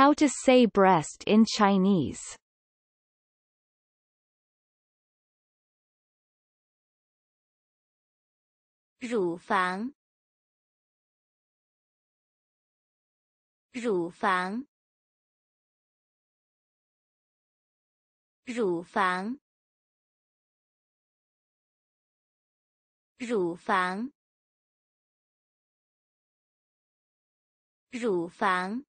How to say breast in Chinese Rufang Rufang Rufang Rufang Rufang